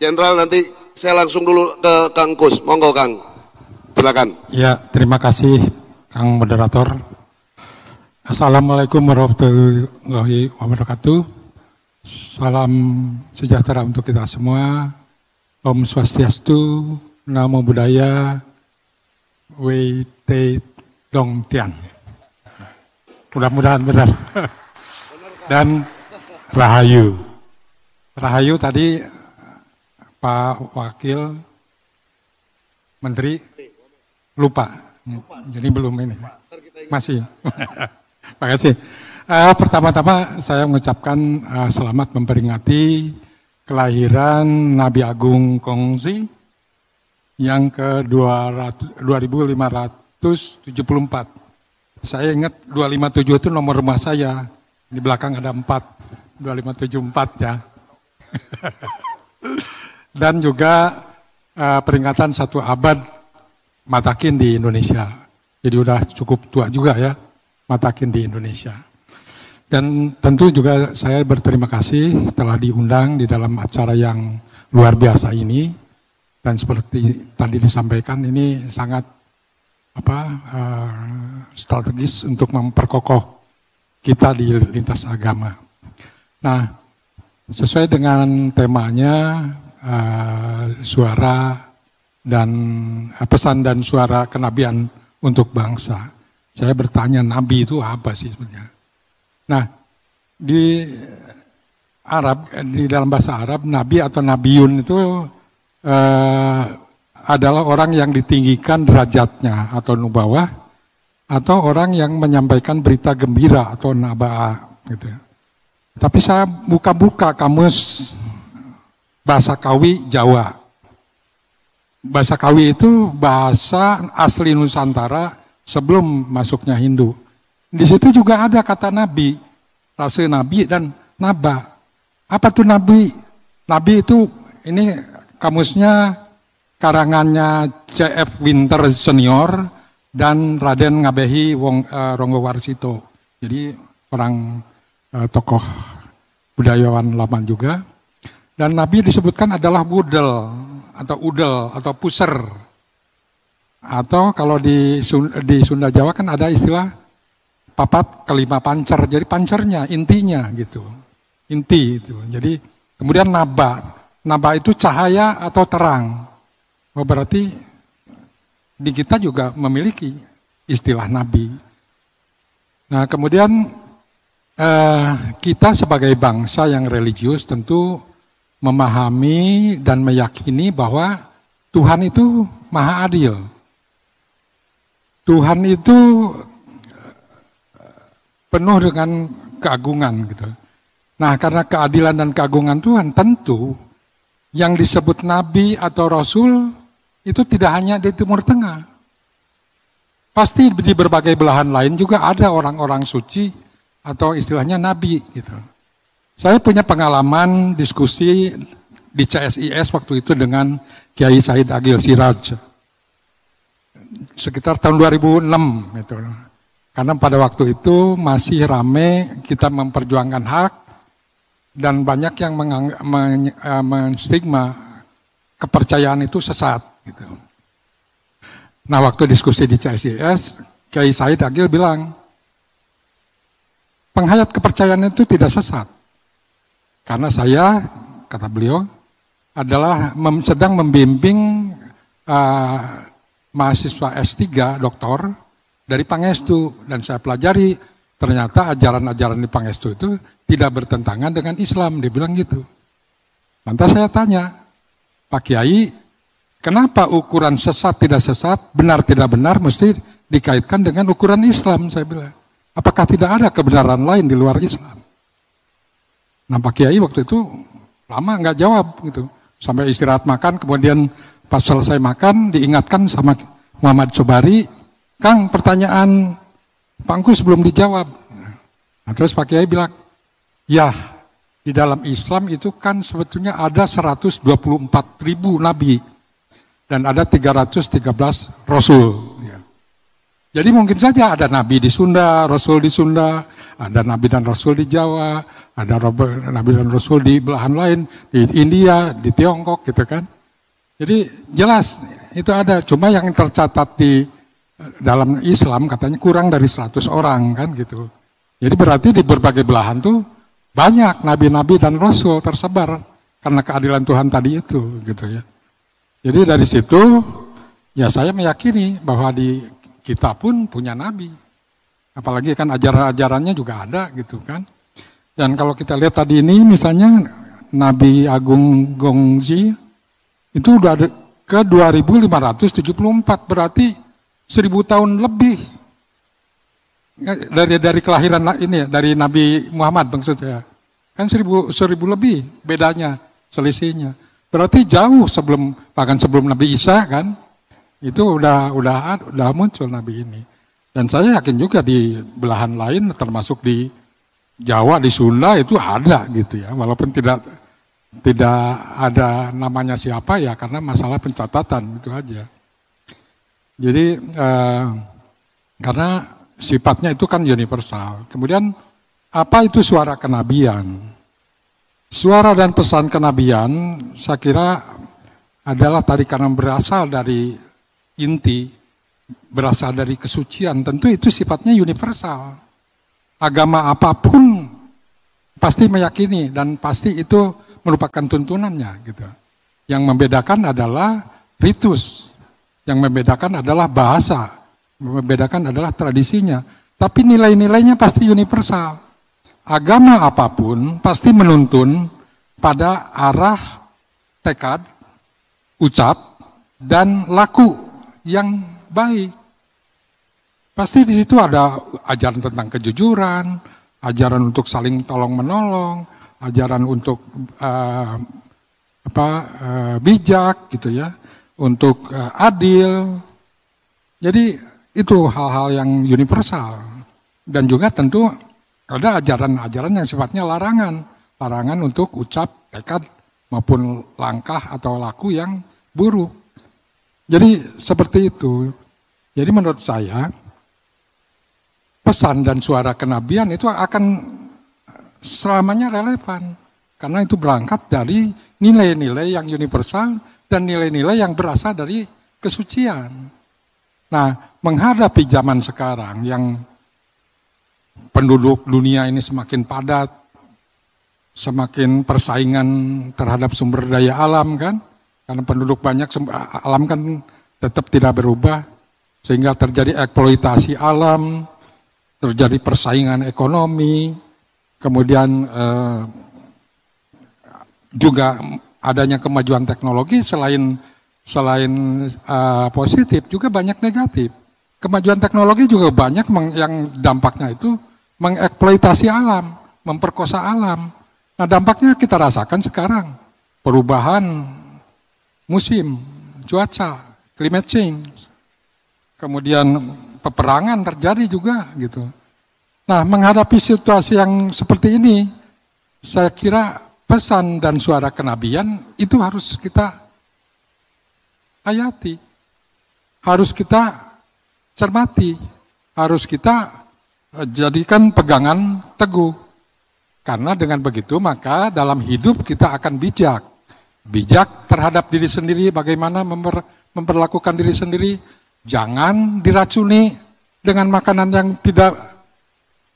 Jenderal nanti saya langsung dulu ke Kang Kus. Monggo Kang. Silakan. Ya, terima kasih Kang moderator. Assalamualaikum warahmatullahi wabarakatuh. Salam sejahtera untuk kita semua. Om Swastiastu, Namo Buddhaya, Wei Te Dong Tian. Mudah-mudahan benar. Dan Rahayu. Rahayu tadi Pak Wakil Menteri lupa. Jadi belum ini. Masih. kasih. Uh, Pertama-tama saya mengucapkan uh, selamat memperingati kelahiran Nabi Agung Kongzi yang ke 2574. Saya ingat 257 itu nomor rumah saya. Di belakang ada 4. 2574 ya. dan juga uh, peringatan satu abad matakin di Indonesia. Jadi udah cukup tua juga ya matakin di Indonesia. Dan tentu juga saya berterima kasih telah diundang di dalam acara yang luar biasa ini. Dan seperti tadi disampaikan ini sangat apa uh, strategis untuk memperkokoh kita di lintas agama. Nah, sesuai dengan temanya uh, suara dan uh, pesan dan suara kenabian untuk bangsa. Saya bertanya nabi itu apa sih sebenarnya? Nah, di Arab di dalam bahasa Arab nabi atau nabiun itu uh, adalah orang yang ditinggikan derajatnya atau nubawah atau orang yang menyampaikan berita gembira atau nabaa gitu. Ya. Tapi saya buka-buka kamus bahasa Kawi Jawa. Bahasa Kawi itu bahasa asli Nusantara sebelum masuknya Hindu. Di situ juga ada kata nabi, rasa nabi dan naba. Apa tuh nabi? Nabi itu ini kamusnya karangannya CF Winter Senior dan Raden Ngabehi Wong uh, eh, Ronggo Warsito. Jadi orang uh, tokoh budayawan lama juga. Dan Nabi disebutkan adalah budel atau udel atau puser. Atau kalau di, di Sunda Jawa kan ada istilah papat kelima pancer. Jadi pancernya, intinya gitu. Inti itu. Jadi kemudian naba. Naba itu cahaya atau terang. Oh, berarti di kita juga memiliki istilah nabi. Nah, kemudian eh, kita sebagai bangsa yang religius tentu memahami dan meyakini bahwa Tuhan itu maha adil. Tuhan itu eh, penuh dengan keagungan gitu. Nah, karena keadilan dan keagungan Tuhan tentu yang disebut nabi atau rasul itu tidak hanya di Timur Tengah. Pasti di berbagai belahan lain juga ada orang-orang suci atau istilahnya nabi gitu. Saya punya pengalaman diskusi di CSIS waktu itu dengan Kiai Said Agil Siraj. Sekitar tahun 2006 itu. Karena pada waktu itu masih rame kita memperjuangkan hak dan banyak yang eh, menstigma kepercayaan itu sesat gitu. Nah, waktu diskusi di CSIS, Kiai Said Agil bilang, penghayat kepercayaan itu tidak sesat karena saya, kata beliau, adalah sedang membimbing uh, mahasiswa S3 doktor dari Pangestu dan saya pelajari ternyata ajaran-ajaran di Pangestu itu tidak bertentangan dengan Islam, dia bilang gitu. Lantas saya tanya, Pak Kiai, kenapa ukuran sesat tidak sesat, benar tidak benar mesti dikaitkan dengan ukuran Islam, saya bilang. Apakah tidak ada kebenaran lain di luar Islam? Nah Pak Kiai waktu itu lama nggak jawab gitu. Sampai istirahat makan, kemudian pas selesai makan diingatkan sama Muhammad Sobari, Kang pertanyaan Pangkus belum dijawab. Nah, terus Pak Kiai bilang, ya di dalam Islam itu kan sebetulnya ada 124 ribu nabi dan ada 313 rasul. Jadi mungkin saja ada nabi di Sunda, rasul di Sunda, ada nabi dan rasul di Jawa, ada nabi dan rasul di belahan lain, di India, di Tiongkok gitu kan. Jadi jelas itu ada, cuma yang tercatat di eh, dalam Islam katanya kurang dari 100 orang kan gitu. Jadi berarti di berbagai belahan tuh banyak nabi-nabi dan rasul tersebar karena keadilan Tuhan tadi itu gitu ya. Jadi dari situ ya saya meyakini bahwa di kita pun punya nabi. Apalagi kan ajaran-ajarannya juga ada gitu kan. Dan kalau kita lihat tadi ini misalnya Nabi Agung Gongzi itu udah ada ke 2574 berarti 1000 tahun lebih ya, dari dari kelahiran ini ya, dari Nabi Muhammad maksud saya. Kan 1000 1000 lebih bedanya selisihnya. Berarti jauh sebelum bahkan sebelum Nabi Isa kan itu udah udah udah muncul nabi ini. Dan saya yakin juga di belahan lain termasuk di Jawa di Sunda itu ada gitu ya walaupun tidak tidak ada namanya siapa ya karena masalah pencatatan itu aja. Jadi eh, karena sifatnya itu kan universal. Kemudian apa itu suara kenabian? Suara dan pesan kenabian saya kira adalah tadi karena berasal dari inti berasal dari kesucian, tentu itu sifatnya universal. Agama apapun pasti meyakini dan pasti itu merupakan tuntunannya gitu. Yang membedakan adalah ritus, yang membedakan adalah bahasa, yang membedakan adalah tradisinya, tapi nilai-nilainya pasti universal. Agama apapun pasti menuntun pada arah tekad, ucap, dan laku yang baik. Pasti di situ ada ajaran tentang kejujuran, ajaran untuk saling tolong menolong, ajaran untuk uh, apa uh, bijak gitu ya, untuk uh, adil. Jadi itu hal-hal yang universal dan juga tentu ada ajaran-ajaran yang sifatnya larangan, larangan untuk ucap, tekad maupun langkah atau laku yang buruk. Jadi seperti itu. Jadi menurut saya pesan dan suara kenabian itu akan eh, selamanya relevan karena itu berangkat dari nilai-nilai yang universal dan nilai-nilai yang berasal dari kesucian. Nah, menghadapi zaman sekarang yang penduduk dunia ini semakin padat, semakin persaingan terhadap sumber daya alam kan, karena penduduk banyak, alam kan tetap tidak berubah, sehingga terjadi eksploitasi alam, terjadi persaingan ekonomi, kemudian eh, juga adanya kemajuan teknologi selain selain eh, positif juga banyak negatif. Kemajuan teknologi juga banyak yang dampaknya itu mengeksploitasi alam, memperkosa alam. Nah dampaknya kita rasakan sekarang perubahan musim, cuaca, climate change. Kemudian peperangan terjadi juga gitu. Nah, menghadapi situasi yang seperti ini, saya kira pesan dan suara kenabian itu harus kita hayati. Harus kita cermati, harus kita eh, jadikan pegangan teguh. Karena dengan begitu maka dalam hidup kita akan bijak bijak terhadap diri sendiri, bagaimana memper, memperlakukan diri sendiri, jangan diracuni dengan makanan yang tidak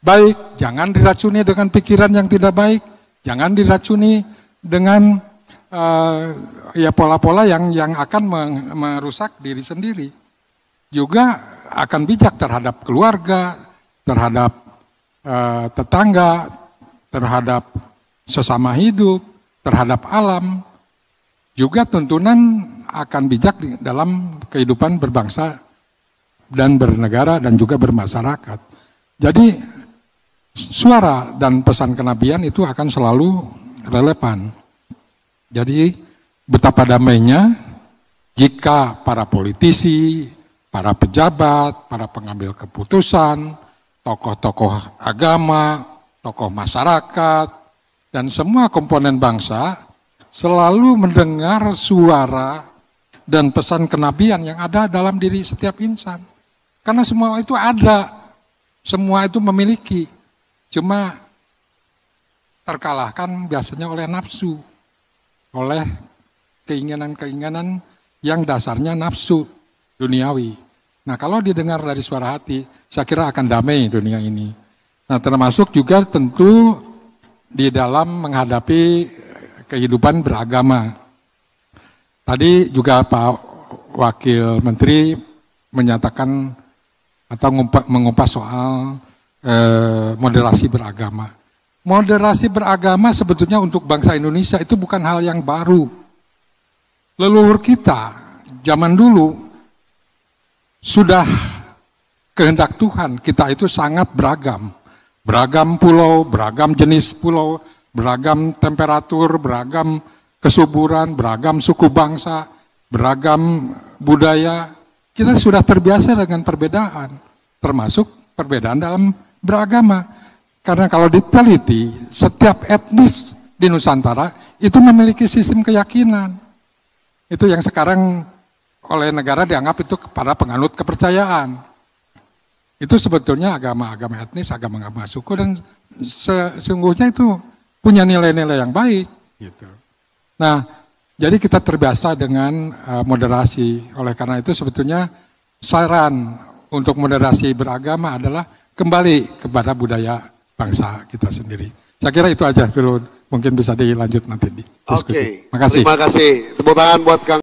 baik, jangan diracuni dengan pikiran yang tidak baik, jangan diracuni dengan uh, ya pola-pola yang yang akan merusak diri sendiri. Juga akan bijak terhadap keluarga, terhadap uh, tetangga, terhadap sesama hidup, terhadap alam, juga tuntunan akan bijak dalam kehidupan berbangsa dan bernegara dan juga bermasyarakat. Jadi suara dan pesan kenabian itu akan selalu relevan. Jadi betapa damainya jika para politisi, para pejabat, para pengambil keputusan, tokoh-tokoh agama, tokoh masyarakat, dan semua komponen bangsa selalu mendengar suara dan pesan kenabian yang ada dalam diri setiap insan. Karena semua itu ada, semua itu memiliki, cuma terkalahkan biasanya oleh nafsu, oleh keinginan-keinginan yang dasarnya nafsu duniawi. Nah kalau didengar dari suara hati, saya kira akan damai dunia ini. Nah termasuk juga tentu di dalam menghadapi kehidupan beragama. Tadi juga Pak Wakil Menteri menyatakan atau mengupas soal eh, moderasi beragama. Moderasi beragama sebetulnya untuk bangsa Indonesia itu bukan hal yang baru. Leluhur kita zaman dulu sudah kehendak Tuhan kita itu sangat beragam. Beragam pulau, beragam jenis pulau, beragam temperatur, beragam kesuburan, beragam suku bangsa, beragam budaya. Kita sudah terbiasa dengan perbedaan, termasuk perbedaan dalam beragama. Karena kalau diteliti, setiap etnis di Nusantara itu memiliki sistem keyakinan. Itu yang sekarang oleh negara dianggap itu para penganut kepercayaan. Itu sebetulnya agama-agama etnis, agama-agama suku, dan sesungguhnya itu punya nilai-nilai yang baik. Gitu. Nah, jadi kita terbiasa dengan uh, moderasi. Oleh karena itu sebetulnya saran untuk moderasi beragama adalah kembali kepada budaya bangsa kita sendiri. Saya kira itu aja dulu. Mungkin bisa dilanjut nanti di diskusi. okay. terima kasih. Terima kasih. Tepuk tangan buat Kang.